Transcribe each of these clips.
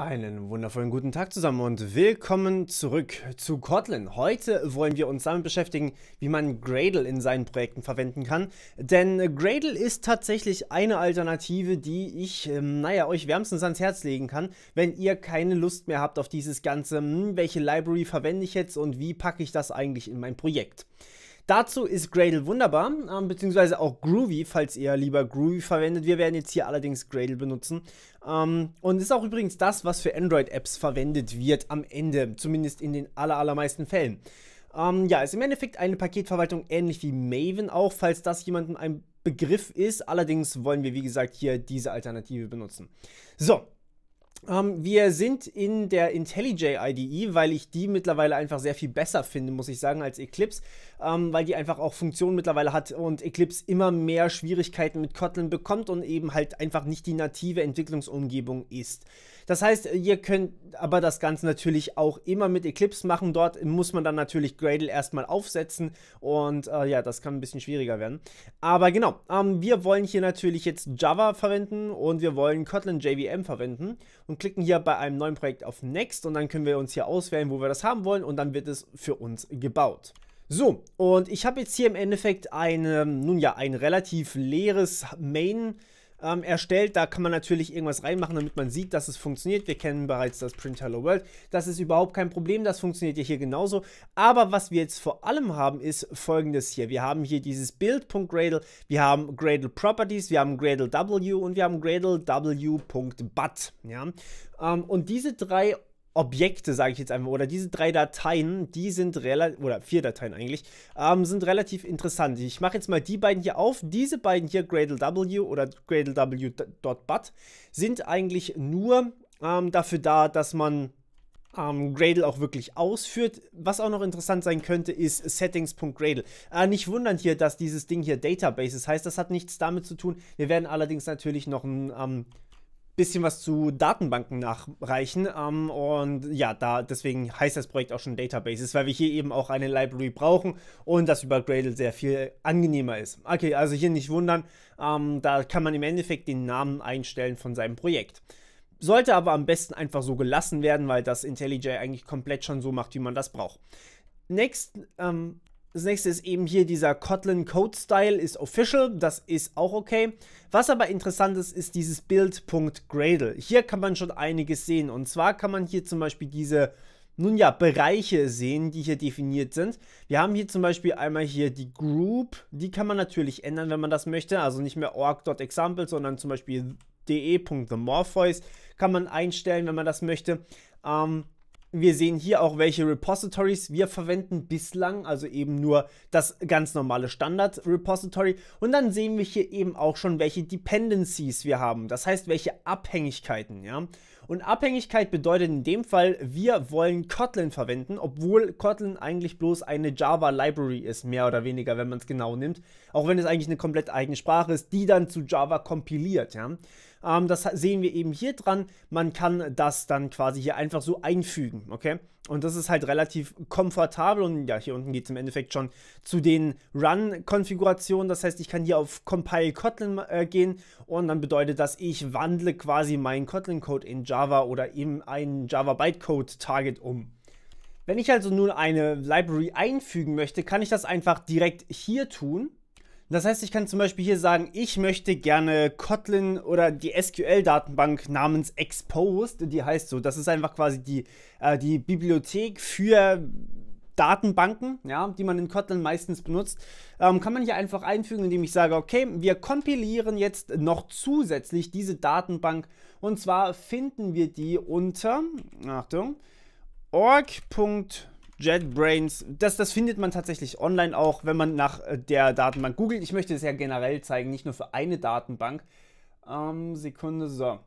Einen wundervollen guten Tag zusammen und willkommen zurück zu Kotlin. Heute wollen wir uns damit beschäftigen, wie man Gradle in seinen Projekten verwenden kann. Denn Gradle ist tatsächlich eine Alternative, die ich, ähm, naja, euch wärmstens ans Herz legen kann, wenn ihr keine Lust mehr habt auf dieses ganze, mh, hm, welche Library verwende ich jetzt und wie packe ich das eigentlich in mein Projekt. Dazu ist Gradle wunderbar, ähm, beziehungsweise auch Groovy, falls ihr lieber Groovy verwendet. Wir werden jetzt hier allerdings Gradle benutzen. Ähm, und ist auch übrigens das, was für Android-Apps verwendet wird am Ende, zumindest in den aller, allermeisten Fällen. Ähm, ja, ist im Endeffekt eine Paketverwaltung ähnlich wie Maven auch, falls das jemandem ein Begriff ist. Allerdings wollen wir, wie gesagt, hier diese Alternative benutzen. So, um, ähm, wir sind in der IntelliJ IDE, weil ich die mittlerweile einfach sehr viel besser finde, muss ich sagen, als Eclipse, um, ähm, weil die einfach auch Funktionen mittlerweile hat und Eclipse immer mehr Schwierigkeiten mit Kotlin bekommt und eben halt einfach nicht die native Entwicklungsumgebung ist. Das heißt, ihr könnt aber das Ganze natürlich auch immer mit Eclipse machen. Dort muss man dann natürlich Gradle erstmal aufsetzen und äh, ja, das kann ein bisschen schwieriger werden. Aber genau, ähm, wir wollen hier natürlich jetzt Java verwenden und wir wollen Kotlin JVM verwenden und klicken hier bei einem neuen Projekt auf Next und dann können wir uns hier auswählen, wo wir das haben wollen und dann wird es für uns gebaut. So, und ich habe jetzt hier im Endeffekt ein, nun ja, ein relativ leeres Main, projekt ähm, erstellt. Da kann man natürlich irgendwas reinmachen, damit man sieht, dass es funktioniert. Wir kennen bereits das Print Hello World. Das ist überhaupt kein Problem. Das funktioniert ja hier genauso. Aber was wir jetzt vor allem haben, ist folgendes hier. Wir haben hier dieses Build.Gradle, wir haben Gradle Properties, wir haben Gradle W und wir haben Gradle W.But. Ja? Ähm, und diese drei Objekte, sage ich jetzt einfach, oder diese drei Dateien, die sind relativ, oder vier Dateien eigentlich, ähm, sind relativ interessant. Ich mache jetzt mal die beiden hier auf. Diese beiden hier, GradleW oder Gradle sind eigentlich nur ähm, dafür da, dass man ähm, Gradle auch wirklich ausführt. Was auch noch interessant sein könnte, ist settings.gradle. Äh, nicht wundern hier, dass dieses Ding hier Databases heißt. Das hat nichts damit zu tun. Wir werden allerdings natürlich noch ein... Ähm, bisschen was zu Datenbanken nachreichen. Ähm, und ja, da deswegen heißt das Projekt auch schon Databases, weil wir hier eben auch eine Library brauchen und das über Gradle sehr viel angenehmer ist. Okay, also hier nicht wundern, ähm, da kann man im Endeffekt den Namen einstellen von seinem Projekt. Sollte aber am besten einfach so gelassen werden, weil das IntelliJ eigentlich komplett schon so macht, wie man das braucht. Next, ähm, das nächste ist eben hier dieser Kotlin Code Style ist official, das ist auch okay. Was aber interessant ist, ist dieses Build.gradle. Hier kann man schon einiges sehen und zwar kann man hier zum Beispiel diese, nun ja, Bereiche sehen, die hier definiert sind. Wir haben hier zum Beispiel einmal hier die Group, die kann man natürlich ändern, wenn man das möchte, also nicht mehr org.example, sondern zum Beispiel de.themorpheus kann man einstellen, wenn man das möchte. Ähm, wir sehen hier auch, welche Repositories wir verwenden bislang, also eben nur das ganz normale Standard-Repository. Und dann sehen wir hier eben auch schon, welche Dependencies wir haben, das heißt, welche Abhängigkeiten, ja. Und Abhängigkeit bedeutet in dem Fall, wir wollen Kotlin verwenden, obwohl Kotlin eigentlich bloß eine Java-Library ist, mehr oder weniger, wenn man es genau nimmt. Auch wenn es eigentlich eine komplett eigene Sprache ist, die dann zu Java kompiliert, ja. Ähm, das sehen wir eben hier dran. Man kann das dann quasi hier einfach so einfügen, okay? Und das ist halt relativ komfortabel und ja, hier unten geht es im Endeffekt schon zu den Run-Konfigurationen. Das heißt, ich kann hier auf Compile Kotlin äh, gehen und dann bedeutet das, ich wandle quasi meinen Kotlin-Code in Java oder in einen Java-Bytecode-Target um. Wenn ich also nun eine Library einfügen möchte, kann ich das einfach direkt hier tun. Das heißt, ich kann zum Beispiel hier sagen, ich möchte gerne Kotlin oder die SQL-Datenbank namens Exposed, die heißt so, das ist einfach quasi die, äh, die Bibliothek für Datenbanken, ja, die man in Kotlin meistens benutzt, ähm, kann man hier einfach einfügen, indem ich sage, okay, wir kompilieren jetzt noch zusätzlich diese Datenbank und zwar finden wir die unter, Achtung, org.com JetBrains. Das, das findet man tatsächlich online auch, wenn man nach äh, der Datenbank googelt. Ich möchte es ja generell zeigen, nicht nur für eine Datenbank. Ähm, Sekunde, so.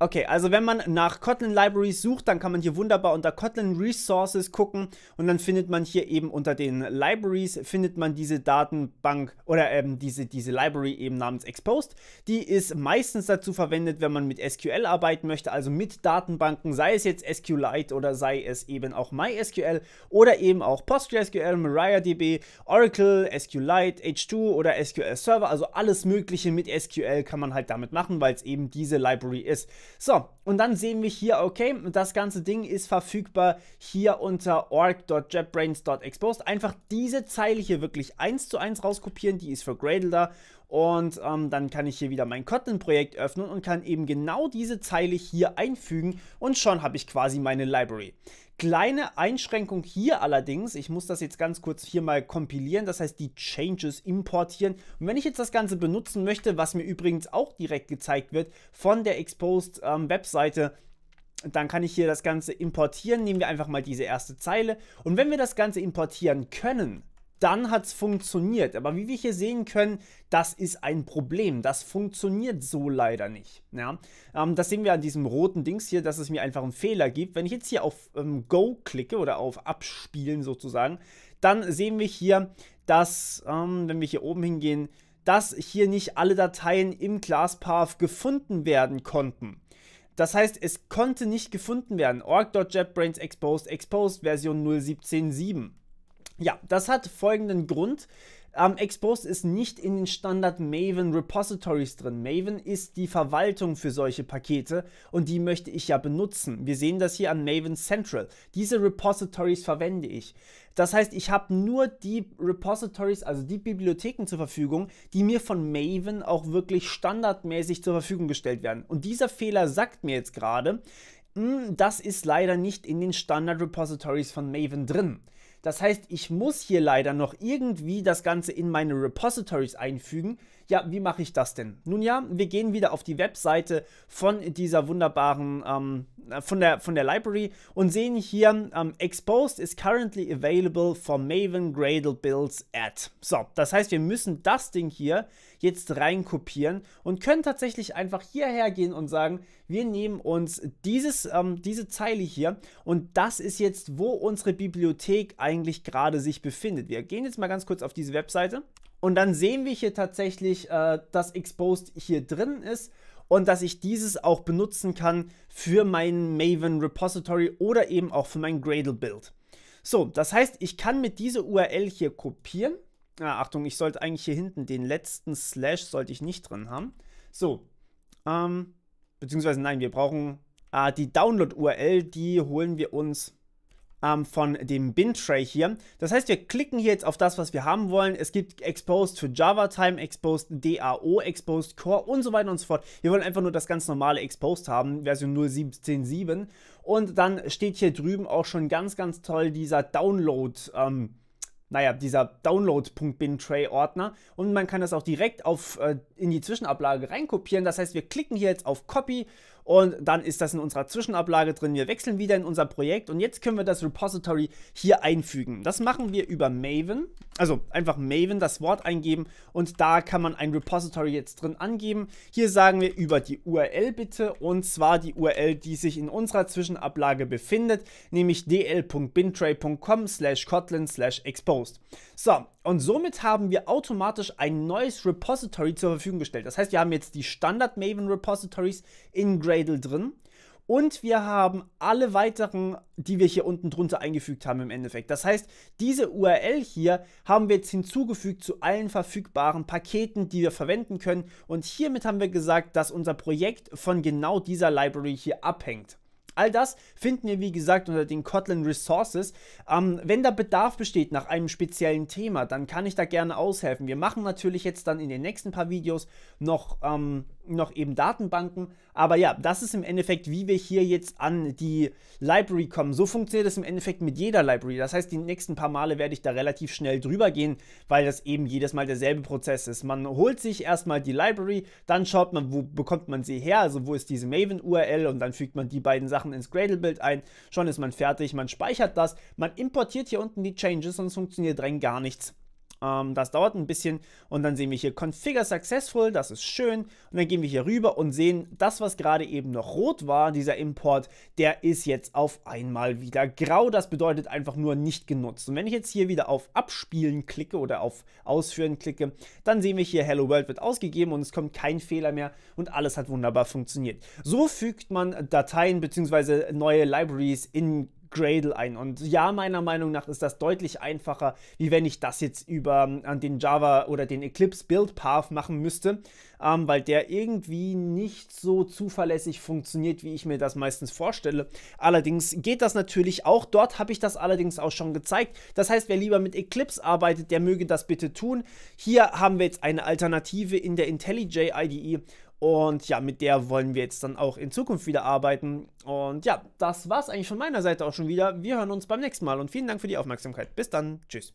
Okay, also wenn man nach Kotlin Libraries sucht, dann kann man hier wunderbar unter Kotlin Resources gucken und dann findet man hier eben unter den Libraries findet man diese Datenbank oder eben ähm, diese, diese Library eben namens Exposed. Die ist meistens dazu verwendet, wenn man mit SQL arbeiten möchte, also mit Datenbanken, sei es jetzt SQLite oder sei es eben auch MySQL oder eben auch PostgreSQL, MariaDB, Oracle, SQLite, H2 oder SQL Server, also alles mögliche mit SQL kann man halt damit machen, weil es eben diese Library ist. So, und dann sehen wir hier, okay, das ganze Ding ist verfügbar hier unter org.jetbrains.exposed. Einfach diese Zeile hier wirklich eins zu eins rauskopieren, die ist für Gradle da. Und ähm, dann kann ich hier wieder mein Kotlin-Projekt öffnen und kann eben genau diese Zeile hier einfügen und schon habe ich quasi meine Library. Kleine Einschränkung hier allerdings, ich muss das jetzt ganz kurz hier mal kompilieren, das heißt die Changes importieren. Und wenn ich jetzt das Ganze benutzen möchte, was mir übrigens auch direkt gezeigt wird von der Exposed ähm, Startseite. Dann kann ich hier das Ganze importieren. Nehmen wir einfach mal diese erste Zeile. Und wenn wir das Ganze importieren können, dann hat es funktioniert. Aber wie wir hier sehen können, das ist ein Problem. Das funktioniert so leider nicht. Ja? Ähm, das sehen wir an diesem roten Dings hier, dass es mir einfach einen Fehler gibt. Wenn ich jetzt hier auf ähm, Go klicke oder auf Abspielen sozusagen, dann sehen wir hier, dass, ähm, wenn wir hier oben hingehen, dass hier nicht alle Dateien im ClassPath gefunden werden konnten. Das heißt, es konnte nicht gefunden werden. Org.JetBrains Exposed Exposed Version 0.17.7. Ja, das hat folgenden Grund. Ähm, Exposed ist nicht in den Standard Maven Repositories drin. Maven ist die Verwaltung für solche Pakete und die möchte ich ja benutzen. Wir sehen das hier an Maven Central. Diese Repositories verwende ich. Das heißt, ich habe nur die Repositories, also die Bibliotheken zur Verfügung, die mir von Maven auch wirklich standardmäßig zur Verfügung gestellt werden. Und dieser Fehler sagt mir jetzt gerade, hm, das ist leider nicht in den Standard Repositories von Maven drin. Das heißt, ich muss hier leider noch irgendwie das Ganze in meine Repositories einfügen, ja, wie mache ich das denn? Nun ja, wir gehen wieder auf die Webseite von dieser wunderbaren, ähm, äh, von, der, von der Library und sehen hier, ähm, Exposed is currently available for Maven Gradle Builds at. So, das heißt, wir müssen das Ding hier jetzt reinkopieren und können tatsächlich einfach hierher gehen und sagen, wir nehmen uns dieses, ähm, diese Zeile hier und das ist jetzt, wo unsere Bibliothek eigentlich gerade sich befindet. Wir gehen jetzt mal ganz kurz auf diese Webseite und dann sehen wir hier tatsächlich, äh, dass Exposed hier drin ist und dass ich dieses auch benutzen kann für mein Maven Repository oder eben auch für mein Gradle Build. So, das heißt, ich kann mit dieser URL hier kopieren. Ah, Achtung, ich sollte eigentlich hier hinten den letzten Slash sollte ich nicht drin haben. So, ähm, beziehungsweise nein, wir brauchen ah, die Download-URL, die holen wir uns ähm, von dem Bintray hier. Das heißt, wir klicken hier jetzt auf das, was wir haben wollen. Es gibt Exposed für Java-Time, Exposed DAO, Exposed Core und so weiter und so fort. Wir wollen einfach nur das ganz normale Exposed haben, Version 0.17.7. Und dann steht hier drüben auch schon ganz, ganz toll dieser Download, ähm, naja, dieser downloadbintray ordner Und man kann das auch direkt auf, äh, in die Zwischenablage reinkopieren. Das heißt, wir klicken hier jetzt auf Copy und dann ist das in unserer Zwischenablage drin. Wir wechseln wieder in unser Projekt und jetzt können wir das Repository hier einfügen. Das machen wir über Maven, also einfach Maven das Wort eingeben und da kann man ein Repository jetzt drin angeben. Hier sagen wir über die URL bitte und zwar die URL, die sich in unserer Zwischenablage befindet, nämlich dl.bintray.com slash kotlin slash exposed. So, und somit haben wir automatisch ein neues Repository zur Verfügung gestellt. Das heißt, wir haben jetzt die Standard Maven Repositories in Gray Cradle drin. Und wir haben alle weiteren, die wir hier unten drunter eingefügt haben im Endeffekt. Das heißt, diese URL hier haben wir jetzt hinzugefügt zu allen verfügbaren Paketen, die wir verwenden können. Und hiermit haben wir gesagt, dass unser Projekt von genau dieser Library hier abhängt. All das finden wir, wie gesagt, unter den Kotlin Resources. Ähm, wenn da Bedarf besteht nach einem speziellen Thema, dann kann ich da gerne aushelfen. Wir machen natürlich jetzt dann in den nächsten paar Videos noch ähm, noch eben Datenbanken. Aber ja, das ist im Endeffekt, wie wir hier jetzt an die Library kommen. So funktioniert es im Endeffekt mit jeder Library. Das heißt, die nächsten paar Male werde ich da relativ schnell drüber gehen, weil das eben jedes Mal derselbe Prozess ist. Man holt sich erstmal die Library, dann schaut man, wo bekommt man sie her, also wo ist diese Maven-URL und dann fügt man die beiden Sachen ins Gradle-Bild ein. Schon ist man fertig, man speichert das, man importiert hier unten die Changes, sonst funktioniert rein gar nichts. Ähm, das dauert ein bisschen und dann sehen wir hier Configure Successful, das ist schön. Und dann gehen wir hier rüber und sehen, das, was gerade eben noch rot war, dieser Import, der ist jetzt auf einmal wieder grau. Das bedeutet einfach nur nicht genutzt. Und wenn ich jetzt hier wieder auf Abspielen klicke oder auf Ausführen klicke, dann sehen wir hier Hello World wird ausgegeben und es kommt kein Fehler mehr und alles hat wunderbar funktioniert. So fügt man Dateien bzw. neue Libraries in Gradle ein. Und ja, meiner Meinung nach ist das deutlich einfacher, wie wenn ich das jetzt über ähm, an den Java oder den Eclipse Build Path machen müsste, ähm, weil der irgendwie nicht so zuverlässig funktioniert, wie ich mir das meistens vorstelle. Allerdings geht das natürlich auch. Dort habe ich das allerdings auch schon gezeigt. Das heißt, wer lieber mit Eclipse arbeitet, der möge das bitte tun. Hier haben wir jetzt eine Alternative in der IntelliJ IDE und ja, mit der wollen wir jetzt dann auch in Zukunft wieder arbeiten. Und ja, das war's eigentlich von meiner Seite auch schon wieder. Wir hören uns beim nächsten Mal und vielen Dank für die Aufmerksamkeit. Bis dann. Tschüss.